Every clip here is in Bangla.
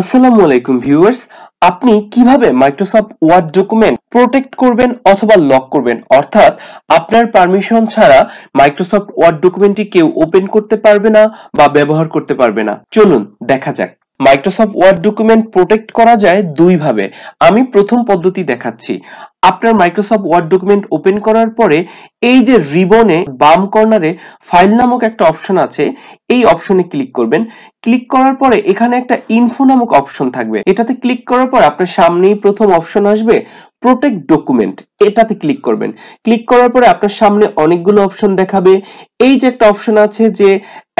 আসসালামু আলাইকুম ভিউয়ার্স আপনি কিভাবে মাইক্রোসফট ওয়ার্ড ডকুমেন্ট প্রোটেক্ট করবেন অথবা লক করবেন অর্থাৎ আপনার পারমিশন ছাড়া মাইক্রোসফট ওয়ার্ড ডকুমেন্টটি কেউ ওপেন করতে পারবে না বা ব্যবহার করতে পারবে না চলুন দেখা যাক মাইক্রোসফট ওয়ার্ড ডকুমেন্ট প্রোটেক্ট করা যায় দুইভাবে আমি প্রথম পদ্ধতি দেখাচ্ছি আপনার মাইক্রোসফট ওয়ার্ড ডকুমেন্ট ওপেন করার পরে এই যে রিবনে বাম কর্নারে ফাইল নামক একটা অপশন আছে এই অপশনে ক্লিক করবেন ক্লিক করার পরে এখানে একটা ইনফো নামক অপশন থাকবে এটাতে ক্লিক করার পর আপনার সামনেই প্রথম অপশন আসবে প্রোটেক্ট ডকুমেন্ট এটাতে ক্লিক করবেন ক্লিক করার পরে আপনার সামনে অনেকগুলো অপশন দেখাবে এই যে একটা অপশন আছে যে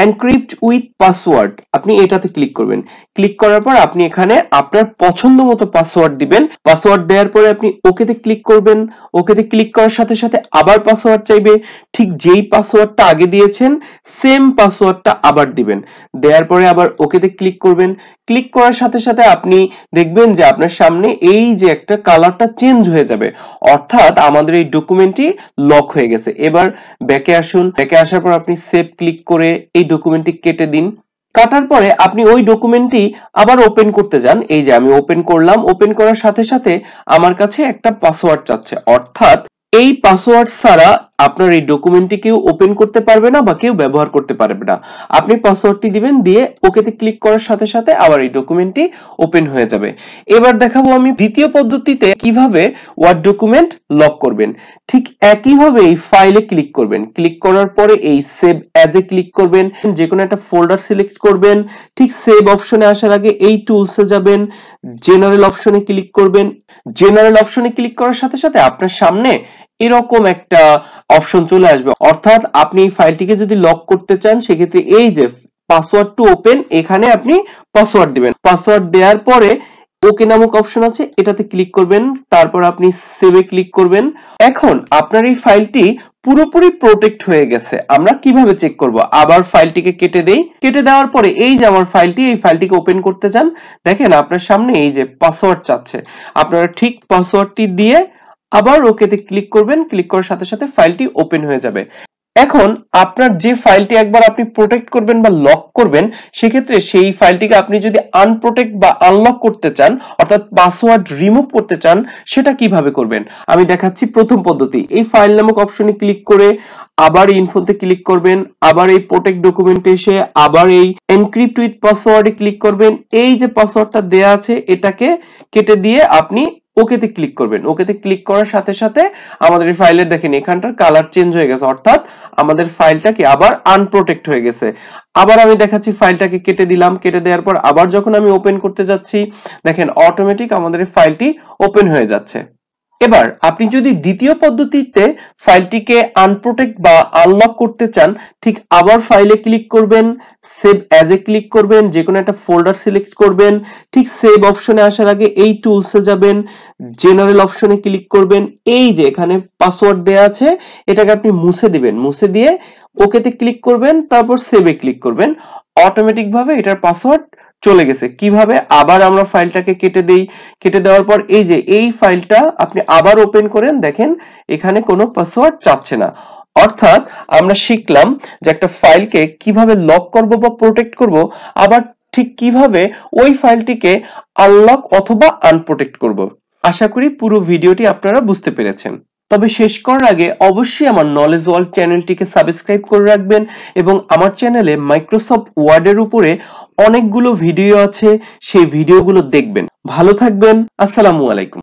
এনক্রিপ্ট উইথ পাসওয়ার্ড আপনি এটাতে ক্লিক করবেন ক্লিক করার পর আপনি এখানে আপনার পছন্দ মতো পাসওয়ার্ড দিবেন পাসওয়ার্ড দেওয়ার পরে আপনি ওকেতে ক্লিক করবেন ওকেতে ক্লিক করার সাথে সাথে আবার পাসওয়ার্ড চাইবে ঠিক যেই পাসওয়ার্ডটা আগে দিয়েছেন সেম পাসওয়ার্ডটা আবার দিবেন দেওয়ার পরে আবার ওকেতে ক্লিক করবেন ক্লিক করার সাথে সাথে আপনি দেখবেন যে আপনার সামনে এই যে একটা কালারটা চেঞ্জ হয়ে যাবে অর্থাৎ আমাদের এই ডকুমেন্টটি লক হয়ে গেছে এবার ব্যাকে আসুন ব্যাকে আসার পর আপনি সেভ ক্লিক করে এই ডকুমেন্টটি কেটে দিন কাটার পরে আপনি ওই ডকুমেন্টটি আবার ওপেন করতে যান এই যে আমি ওপেন করলাম ওপেন করার সাথে সাথে আমার কাছে একটা পাসওয়ার্ড চাচ্ছে অর্থাৎ এই পাসওয়ার্ড ছাড়া আপনার এই ডকুমেন্টটি কেউ ওপেন করতে পারবে না বা কেউ ব্যবহার করতে পারবে না আপনি পাসওয়ার্ডটি দিবেন দিয়ে ওকেতে ক্লিক করার সাথে সাথে আবার এই ডকুমেন্টটি ওপেন হয়ে যাবে এবার দেখাবো আমি দ্বিতীয় পদ্ধতিতে কিভাবে ওয়ার্ড ডকুমেন্ট লক করবেন ঠিক একইভাবে এই ফাইলে ক্লিক করবেন ক্লিক করার পরে এই সেভ অ্যাজ এ ক্লিক করবেন যে কোনো একটা ফোল্ডার সিলেক্ট করবেন ঠিক সেভ অপশনে আসার আগে এই টুলসে যাবেন জেনারেল অপশনে ক্লিক করবেন জেনারেল অপশনে ক্লিক করার সাথে সাথে আপনার সামনে এরকম একটা অপশন চলে আসবে অর্থাৎ আপনি ফাইলটিকে যদি লক করতে চান সেক্ষেত্রে এই যে পাসওয়ার্ড টু ওপেন এখানে আপনি পাসওয়ার্ড দিবেন পাসওয়ার্ড দেওয়ার পরে ওকে নামক অপশন আছে এটাতে ক্লিক করবেন তারপর আপনি সেভে ক্লিক করবেন এখন আপনার এই ফাইলটি পুরোপুরি প্রোটেক্ট হয়ে গেছে আমরা কিভাবে চেক করব আবার ফাইলটিকে কেটে দেই কেটে দেওয়ার পরে এই যে আমার ফাইলটি এই ফাইলটিকে ওপেন করতে চান দেখেন আপনার সামনে এই যে পাসওয়ার্ড চাচ্ছে আপনারা ঠিক পাসওয়ার্ডটি দিয়ে আবার ওকেতে ক্লিক করবেন ক্লিক করার সাথে সাথে ফাইলটি ওপেন হয়ে যাবে এখন আপনার যে ফাইলটি একবার আপনি প্রোটেক্ট করবেন বা লক করবেন সেক্ষেত্রে সেই ফাইলটিকে আপনি যদি আনপ্রোটেক্ট বা আনলক করতে চান অর্থাৎ পাসওয়ার্ড রিমুভ করতে চান সেটা কিভাবে করবেন আমি দেখাচ্ছি প্রথম পদ্ধতি এই ফাইল নামক অপশনে ক্লিক করে আবার ইনফোতে ক্লিক করবেন আবার এই প্রোটেক্ট ডকুমেন্টে এসে আবার এই এনক্রিপ্ট উইথ পাসওয়ার্ডে ক্লিক করবেন এই যে পাসওয়ার্ডটা দেয়া আছে এটাকে কেটে দিয়ে আপনি ওকেতে ক্লিক করবেন ওকেতে ক্লিক করার সাথে সাথে আমাদের এই ফাইলের দেখেন এখানটার কালার চেঞ্জ হয়ে গেছে অর্থাৎ আমাদের ফাইলটা কি আবার আনপ্রোটেক্ট হয়ে গেছে আবার আমি দেখাচ্ছি ফাইলটাকে কেটে দিলাম কেটে দেওয়ার পর আবার যখন আমি ওপেন করতে যাচ্ছি দেখেন অটোমেটিক আমাদের ফাইলটি ওপেন হয়ে যাচ্ছে এবার আপনি যদি দ্বিতীয় পদ্ধতিতে ফাইলটিকে আনপ্রোটেক্ট বা আনলক করতে চান ঠিক আবার ফাইলে ক্লিক করবেন সেভ অ্যাজ এ ক্লিক করবেন যে কোনো একটা ফোল্ডার সিলেক্ট করবেন ঠিক সেভ অপশনে আসার আগে এই টুলসে যাবেন জেনারেল অপশনে ক্লিক করবেন এই যে এখানে পাসওয়ার্ড দেয়া আছে এটাকে আপনি মুছে দিবেন মুছে দিয়ে ওকেতে ক্লিক করবেন তারপর সেভে ক্লিক করবেন অটোমেটিকভাবে এটার পাসওয়ার্ড চলে গেছে কিভাবে আবার আমরা ফাইলটাকে কেটে দেই কেটে দেওয়ার পর এই যে এই ফাইলটা আপনি আবার ওপেন করেন দেখেন এখানে কোনো পাসওয়ার্ড চাচ্ছে না অর্থাৎ আমরা শিখলাম যে একটা ফাইলকে কিভাবে লক করব বা প্রোটেক্ট করব আবার ঠিক কিভাবে ওই ফাইলটিকে আনলক অথবা আনপ্রোটেক্ট করব আশা করি পুরো ভিডিওটি আপনারা বুঝতে পেরেছেন তবে শেষ করার আগে অবশ্যই আমার নলেজ ওয়ার্ল্ড চ্যানেলটিকে সাবস্ক্রাইব করে রাখবেন এবং আমার চ্যানেলে মাইক্রোসফট ওয়ার্ডের উপরে অনেকগুলো ভিডিও আছে সেই ভিডিওগুলো দেখবেন ভালো থাকবেন আসসালামু আলাইকুম